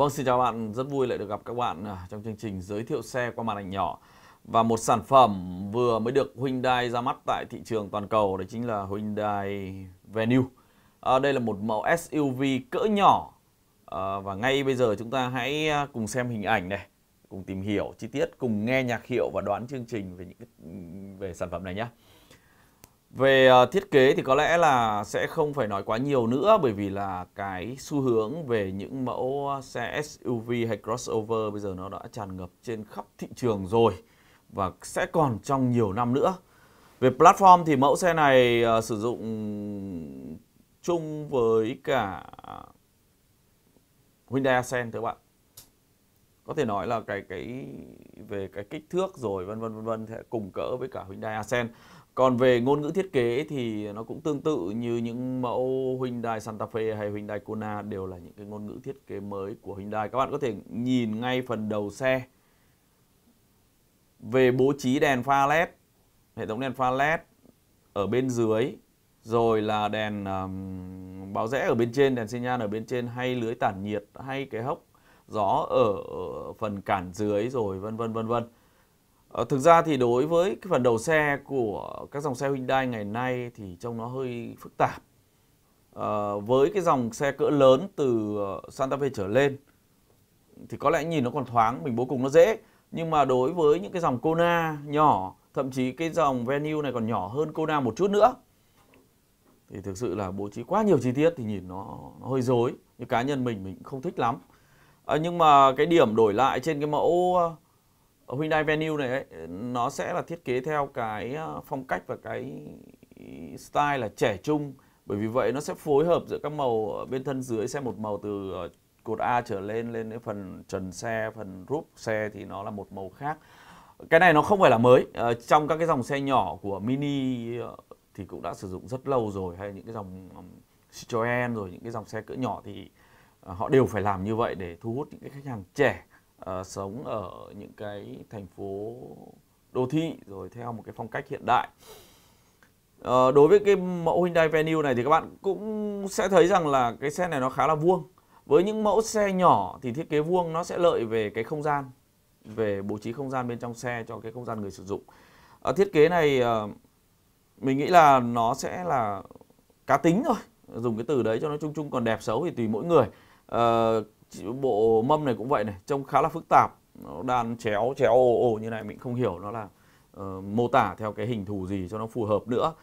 Vâng, xin chào bạn. Rất vui lại được gặp các bạn à, trong chương trình giới thiệu xe qua màn ảnh nhỏ. Và một sản phẩm vừa mới được Hyundai ra mắt tại thị trường toàn cầu đó chính là Hyundai Venue. À, đây là một mẫu SUV cỡ nhỏ. À, và ngay bây giờ chúng ta hãy à, cùng xem hình ảnh này, cùng tìm hiểu chi tiết, cùng nghe nhạc hiệu và đoán chương trình về những về sản phẩm này nhé. Về ờ, thiết kế thì có lẽ là sẽ không phải nói quá nhiều nữa bởi vì là cái xu hướng về những mẫu ờ, xe SUV hay crossover bây giờ nó đã tràn ngập trên khắp thị trường rồi và sẽ còn trong nhiều năm nữa. Về platform thì mẫu xe này ờ, sử dụng chung với cả Hyundai Accent các bạn. Có thể nói là cái cái về cái kích thước rồi vân vân vân vân sẽ cùng cỡ với cả Hyundai Accent. Còn về ngôn ngữ thiết kế thì nó cũng tương tự như những mẫu Hyundai Santa Fe hay Hyundai Kona đều là những cái ngôn ngữ thiết kế mới của Hyundai. Các bạn có thể nhìn ngay phần đầu xe. Về bố trí đèn pha LED, hệ thống đèn pha LED ở bên dưới, rồi là đèn um, báo rẽ ở bên trên, đèn xi nhan ở bên trên hay lưới tản nhiệt hay cái hốc gió ở phần cản dưới rồi vân vân vân vân Ờ, thực ra thì đối với cái phần đầu xe của các dòng xe Hyundai ngày nay thì trông nó hơi phức tạp. À, với cái dòng xe cỡ lớn từ ờ, Santa Fe trở lên thì có lẽ nhìn nó còn thoáng, mình bố cùng nó dễ. Nhưng mà đối với những cái dòng Kona nhỏ, thậm chí cái dòng Venue này còn nhỏ hơn Kona một chút nữa thì thực sự là bố trí quá nhiều chi tiết thì nhìn nó, nó hơi rối. Như cá nhân mình mình không thích lắm. À, nhưng mà cái điểm đổi lại trên cái mẫu Hyundai Venue này ấy, nó sẽ là thiết kế theo cái ờ, phong cách và cái style là trẻ trung bởi vì vậy nó sẽ phối hợp giữa các màu bên thân dưới xe một màu từ ờ, cột A trở lên lên đến phần trần xe phần roof xe thì nó là một màu khác cái này nó không phải là mới ờ, trong các cái dòng xe nhỏ của mini thì cũng đã sử dụng rất lâu rồi hay những cái dòng Citroen rồi những cái dòng xe cỡ nhỏ thì họ đều phải làm như vậy để thu hút những cái khách hàng trẻ uh, sống ở những cái thành phố đô thị rồi theo một cái phong cách hiện đại uh, đối với cái mẫu Hyundai Venue này thì các bạn cũng sẽ thấy rằng là cái xe này nó khá là vuông với những mẫu xe nhỏ thì thiết kế vuông nó sẽ lợi về cái không gian về bố trí không gian bên trong xe cho cái không gian người sử dụng uh, thiết kế này uh, mình nghĩ là nó sẽ là cá tính thôi dùng cái từ đấy cho nó chung chung còn đẹp xấu thì tùy mỗi người uh, bộ mâm này cũng vậy này trông khá là phức tạp nó đan chéo chéo ồ ồ như này mình không hiểu nó là uh, mô tả theo cái hình thù gì cho nó phù hợp nữa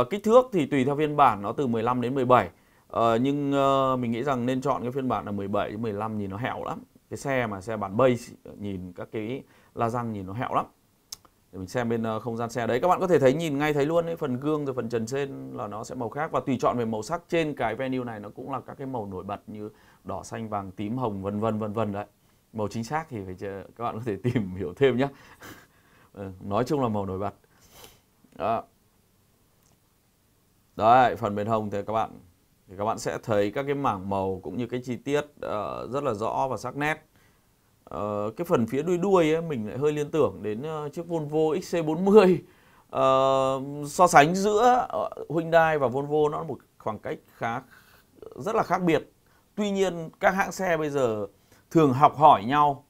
uh, kích thước thì tùy theo phiên bản nó từ 15 đến 17 uh, ờ, nhưng uh, mình nghĩ rằng nên chọn cái phiên bản là 17 đến 15 nhìn nó hẻo lắm cái xe mà xe bản base nhìn các cái la răng nhìn nó hẻo lắm để mình xem bên ờ, không gian xe đấy các bạn có thể thấy nhìn ngay thấy luôn ấy, phần gương rồi phần trần trên là nó sẽ màu khác và tùy chọn về màu sắc trên cái venue này nó cũng là các cái màu nổi bật như đỏ xanh vàng tím hồng vân vân vân vân đấy màu chính xác thì phải chờ, các bạn có thể tìm hiểu thêm nhé ờ, nói chung là màu nổi bật đó. đấy phần bên hồng thì các bạn thì các bạn sẽ thấy các cái mảng màu cũng như cái chi tiết uh, rất là rõ và sắc nét Ờ, cái phần phía đuôi đuôi ấy, mình lại hơi liên tưởng đến ờ, chiếc Volvo XC40 uh, ờ, so sánh giữa Hyundai và Volvo nó là một khoảng cách khá rất là khác biệt tuy nhiên các hãng xe bây giờ thường học hỏi nhau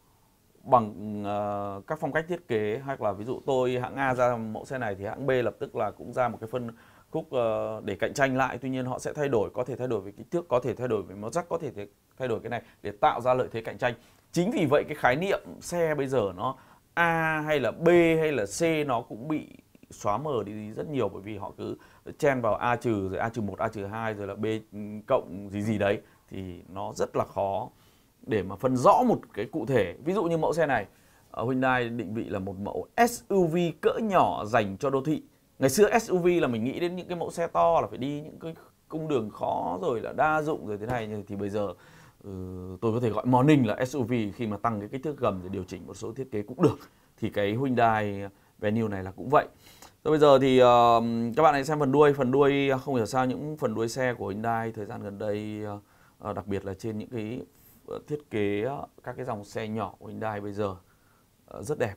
bằng uh, các phong cách thiết kế hoặc là ví dụ tôi hãng A ra mẫu xe này thì hãng B lập tức là cũng ra một cái phân khúc ờ, để cạnh tranh lại tuy nhiên họ sẽ thay đổi có thể thay đổi về kích thước có thể thay đổi về màu sắc có thể thay đổi cái này để tạo ra lợi thế cạnh tranh chính vì vậy cái khái niệm xe bây giờ nó A hay là B hay là C nó cũng bị xóa mờ đi rất nhiều bởi vì họ cứ chen vào A trừ rồi A trừ một A trừ hai rồi là B cộng gì gì đấy thì nó rất là khó để mà phân rõ một cái cụ thể. Ví dụ như mẫu xe này ờ, Hyundai định vị là một mẫu SUV cỡ nhỏ dành cho đô thị ngày xưa SUV là mình nghĩ đến những cái mẫu xe to là phải đi những cái cung đường khó rồi là đa dụng rồi thế này thì bây giờ ừ, tôi có thể gọi morning là SUV khi mà tăng cái kích thước gầm rồi điều chỉnh một số thiết kế cũng được thì cái Hyundai Venue này là cũng vậy rồi bây giờ thì uh, các bạn hãy xem phần đuôi phần đuôi không hiểu sao những phần đuôi xe của Hyundai thời gian gần đây uh, đặc biệt là trên những cái ờ, thiết kế các cái dòng xe nhỏ của Hyundai bây giờ uh, rất đẹp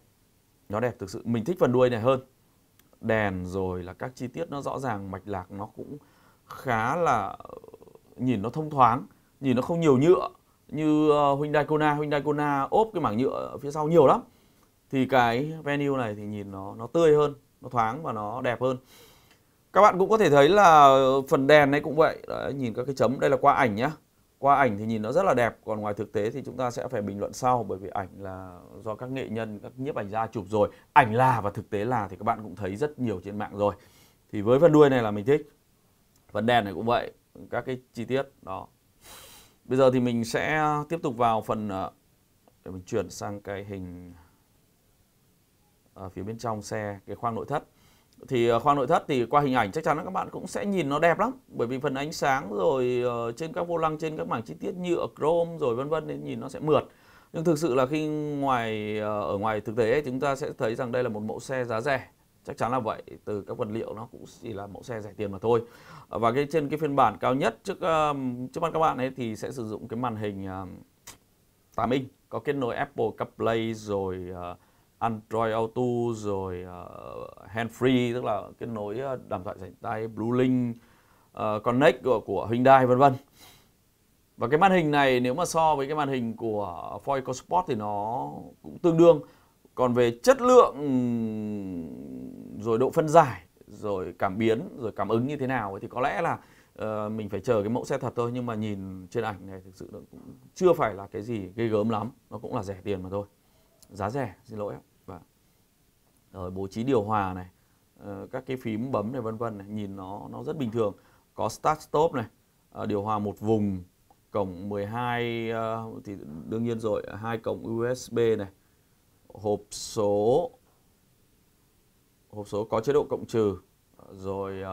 nó đẹp thực sự mình thích phần đuôi này hơn đèn rồi là các chi tiết nó rõ ràng mạch lạc nó cũng khá là nhìn nó thông thoáng nhìn nó không nhiều nhựa như ờ, Hyundai Kona Hyundai Kona ốp cái mảng nhựa phía sau nhiều lắm thì cái venue này thì nhìn nó nó tươi hơn nó thoáng và nó đẹp hơn các bạn cũng có thể thấy là phần đèn này cũng vậy Đấy, nhìn các cái chấm đây là qua ảnh nhá qua ảnh thì nhìn nó rất là đẹp còn ngoài thực tế thì chúng ta sẽ phải bình luận sau bởi vì ảnh là do các nghệ nhân các nhiếp ảnh gia chụp rồi ảnh là và thực tế là thì các bạn cũng thấy rất nhiều trên mạng rồi thì với phần đuôi này là mình thích phần đèn này cũng vậy các cái chi tiết đó bây giờ thì mình sẽ tiếp tục vào phần ờ, để mình chuyển sang cái hình ở ờ, phía bên trong xe cái khoang nội thất thì ờ, khoa nội thất thì qua hình ảnh chắc chắn là các bạn cũng sẽ nhìn nó đẹp lắm bởi vì phần ánh sáng rồi ờ, trên các vô lăng trên các mảng chi tiết nhựa chrome rồi vân vân nên nhìn nó sẽ mượt nhưng thực sự là khi ngoài ờ, ở ngoài thực tế chúng ta sẽ thấy rằng đây là một mẫu xe giá rẻ chắc chắn là vậy từ các vật liệu nó cũng chỉ là mẫu xe rẻ tiền mà thôi và cái trên cái phiên bản cao nhất trước trước mắt các bạn ấy thì sẽ sử dụng cái màn hình 8 inch có kết nối Apple CarPlay rồi uh, Android Auto rồi uh, ờ, hand free tức là kết nối ờ, đàm thoại rảnh tay Bluelink uh, Connect của, của Hyundai vân vân và cái màn hình này nếu mà so với cái màn hình của Ford EcoSport thì nó cũng tương đương còn về chất lượng rồi độ phân giải rồi cảm biến rồi cảm ứng như thế nào thì có lẽ là uh, mình phải chờ cái mẫu xe thật thôi nhưng mà nhìn trên ảnh này thực sự cũng chưa phải là cái gì ghê gớm lắm nó cũng là rẻ tiền mà thôi giá rẻ xin lỗi và vâng. rồi bố trí điều hòa này ờ, các cái phím bấm này vân vân này nhìn nó nó rất bình thường có start stop này ờ, điều hòa một vùng cổng 12 ờ, thì đương nhiên rồi hai cổng USB này hộp số hộp số có chế độ cộng trừ rồi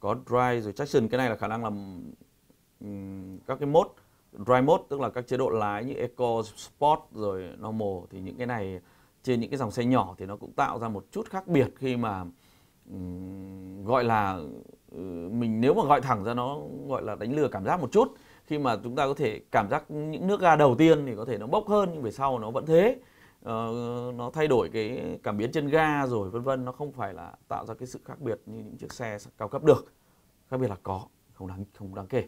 có drive rồi traction cái này là khả năng làm các cái mốt drive mode tức là các chế độ lái như eco sport rồi normal thì những cái này trên những cái dòng xe nhỏ thì nó cũng tạo ra một chút khác biệt khi mà um, gọi là ừ, mình nếu mà gọi thẳng ra nó gọi là đánh lừa cảm giác một chút khi mà chúng ta có thể cảm giác những nước ga đầu tiên thì có thể nó bốc hơn nhưng về sau nó vẫn thế Uh, nó thay đổi cái cảm biến chân ga rồi vân vân nó không phải là tạo ra cái sự khác biệt như những chiếc xe cao cấp được khác biệt là có không đáng không đáng kể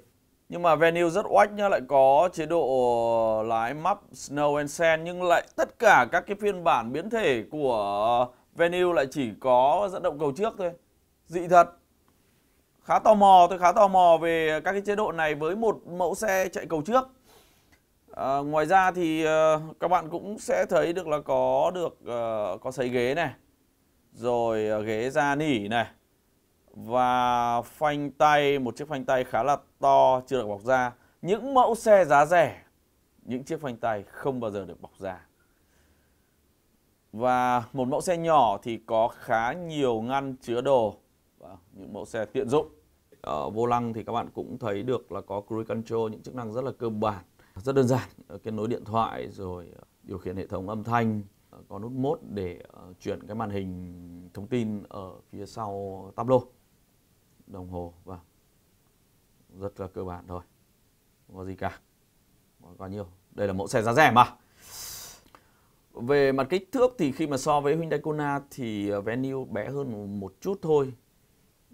nhưng mà venue rất oách nhá lại có chế độ lái map snow and sand nhưng lại tất cả các cái phiên bản biến thể của venue lại chỉ có dẫn động cầu trước thôi dị thật khá tò mò tôi khá tò mò về các cái chế độ này với một mẫu xe chạy cầu trước à, ngoài ra thì uh, các bạn cũng sẽ thấy được là có được uh, có sấy ghế này rồi uh, ghế da nỉ này và phanh tay một chiếc phanh tay khá là to chưa được bọc da những mẫu xe giá rẻ những chiếc phanh tay không bao giờ được bọc da và một mẫu xe nhỏ thì có khá nhiều ngăn chứa đồ và những mẫu xe tiện dụng ở vô lăng thì các bạn cũng thấy được là có cruise control những chức năng rất là cơ bản rất đơn giản kết nối điện thoại rồi ờ, điều khiển hệ thống âm thanh ờ, có nút mốt để ờ, chuyển cái màn hình thông tin ở phía sau tableau đồng hồ và vâng. rất là cơ bản thôi không có gì cả không có nhiều đây là mẫu xe giá rẻ mà về mặt kích thước thì khi mà so với Hyundai Kona thì ờ, Venue bé hơn một chút thôi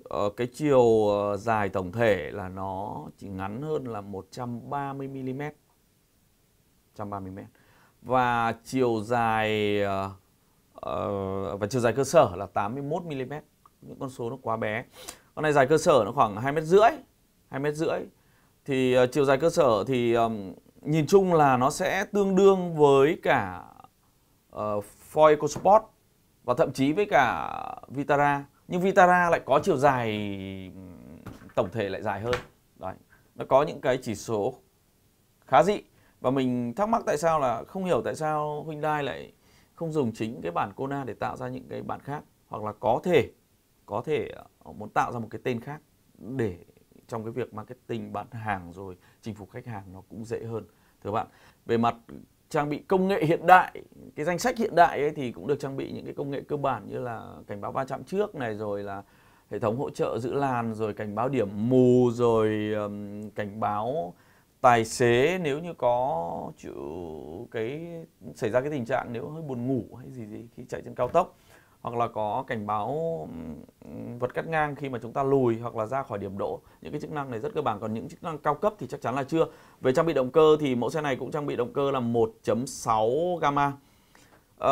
ờ, cái chiều ờ, dài tổng thể là nó chỉ ngắn hơn là 130 mm 130 mm và chiều dài uh, và chiều dài cơ sở là 81 mm những con số nó quá bé con này dài cơ sở nó khoảng hai mét rưỡi hai mét rưỡi thì ờ, chiều dài cơ sở thì um, nhìn chung là nó sẽ tương đương với cả uh, ờ, Ford EcoSport và thậm chí với cả Vitara nhưng Vitara lại có chiều dài tổng thể lại dài hơn đấy nó có những cái chỉ số khá dị và mình thắc mắc tại sao là không hiểu tại sao Hyundai lại không dùng chính cái bản Kona để tạo ra những cái bản khác hoặc là có thể có thể ờ, muốn tạo ra một cái tên khác để trong cái việc marketing bán hàng rồi chinh phục khách hàng nó cũng dễ hơn thưa bạn về mặt trang bị công nghệ hiện đại cái danh sách hiện đại ấy thì cũng được trang bị những cái công nghệ cơ bản như là cảnh báo va chạm trước này rồi là hệ thống hỗ trợ giữ làn rồi cảnh báo điểm mù rồi um, cảnh báo tài xế nếu như có chịu cái xảy ra cái tình trạng nếu hơi buồn ngủ hay gì gì khi chạy trên cao tốc hoặc là có cảnh báo vật cắt ngang khi mà chúng ta lùi hoặc là ra khỏi điểm đỗ những cái chức năng này rất cơ bản còn những chức năng cao cấp thì chắc chắn là chưa về trang bị động cơ thì mẫu xe này cũng trang bị động cơ là 1.6 gamma à,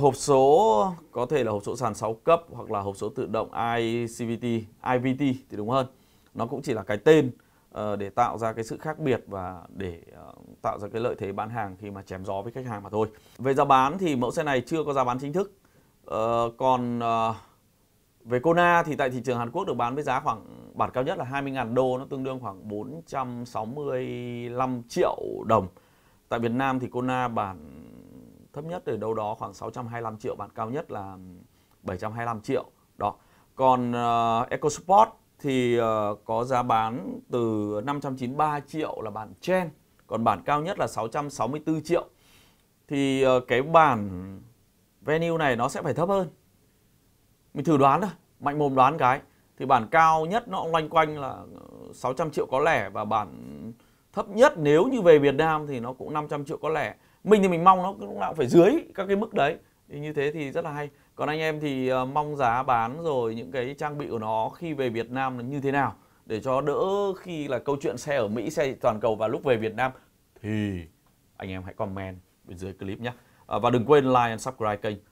hộp số có thể là hộp số sàn 6 cấp hoặc là hộp số tự động ICVT IVT thì đúng hơn nó cũng chỉ là cái tên ờ, để tạo ra cái sự khác biệt và để ờ, tạo ra cái lợi thế bán hàng khi mà chém gió với khách hàng mà thôi. Về giá bán thì mẫu xe này chưa có giá bán chính thức Ờ, còn uh, về Kona thì tại thị trường Hàn Quốc được bán với giá khoảng bản cao nhất là 20.000 đô nó tương đương khoảng 465 triệu đồng. Tại Việt Nam thì Kona bản thấp nhất từ đâu đó khoảng 625 triệu, bản cao nhất là 725 triệu. Đó. Còn uh, EcoSport thì uh, có giá bán từ 593 triệu là bản trên, còn bản cao nhất là 664 triệu. Thì uh, cái bản venue này nó sẽ phải thấp hơn mình thử đoán thôi mạnh mồm đoán cái thì bản cao nhất nó cũng loanh quanh là 600 ờ, triệu có lẻ và bản thấp nhất nếu như về Việt Nam thì nó cũng 500 triệu có lẻ mình thì mình mong nó cũng nào phải dưới các cái mức đấy thì như thế thì rất là hay còn anh em thì ờ, mong giá bán rồi những cái trang bị của nó khi về Việt Nam là như thế nào để cho đỡ khi là câu chuyện xe ở Mỹ xe toàn cầu và lúc về Việt Nam thì anh em hãy comment bên dưới clip nhé và đừng quên like and subscribe kênh